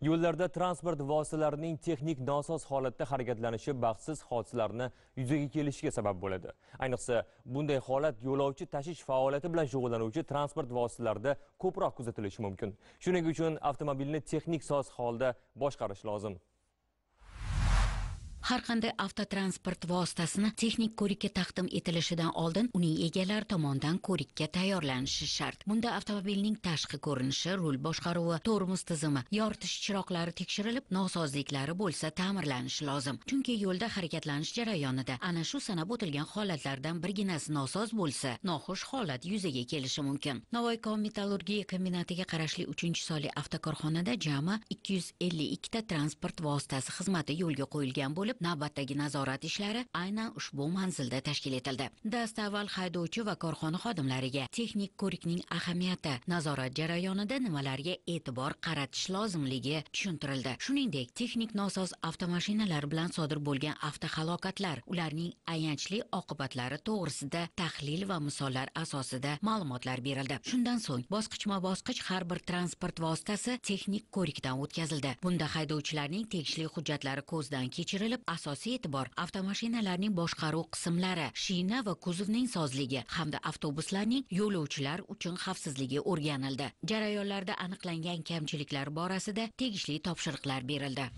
Yo'llarda transport vositalarining texnik nosoz holatda harakatlanishi baxtsiz hodisalarni yuzaga kelishiga sabab bo'ladi. Ayniqsa, bunday holat yo'lovchi tashish faoliyati bilan shug'ullanuvchi transport vositalarida ko'proq kuzatilishi mumkin. Shuning uchun avtomobilni texnik soz holda boshqarish lozim. har qanday avtotransport vositasini texnik ko'rikka taqdim etilishidan oldin uning egalari tomonidan ko'rikka tayyorlanishi shart bunda avtomobilning tashqi ko'rinishi rul boshqaruvi tormoz tizimi yoritish chiroqlari tekshirilib nosozliklari bo'lsa ta'mirlanishi lozim chunki yo'lda harakatlanish jarayonida ana shu sanab o'tilgan holatlardan birginasi nosoz bo'lsa noxush holat yuzaga kelishi mumkin navoiy kom metallurgiya kombinatiga qarashli uchinchi sonli avtokorxonada jami ikki yuz ellik ikkita transport vositasi xizmati yo'lga qo'yilgan bo'lib bo'lib navbatdagi nazorat ishlari aynan ushbu manzilda tashkil etildi dastavval haydovchi va korxona xodimlariga texnik ko'rikning ahamiyati nazorat jarayonida nimalarga e'tibor qaratish lozimligi tushuntirildi shuningdek texnik nosoz avtomashinalar bilan sodir bo'lgan avtohalokatlar ularning ayanchli oqibatlari to'g'risida tahlil va misollar asosida ma'lumotlar berildi shundan so'ng bosqichma bosqich har bir transport vositasi texnik ko'rikdan o'tkazildi bunda haydovchilarning tegishli hujjatlari ko'zdan kechirilib qilib asosiy e'tibor avtomashinalarning boshqaruv qismlari shina va kuzovning sozligi hamda avtobuslarning yo'lovchilar uchun xavfsizligi o'rganildi jarayonlarda aniqlangan kamchiliklar borasida tegishli topshiriqlar berildi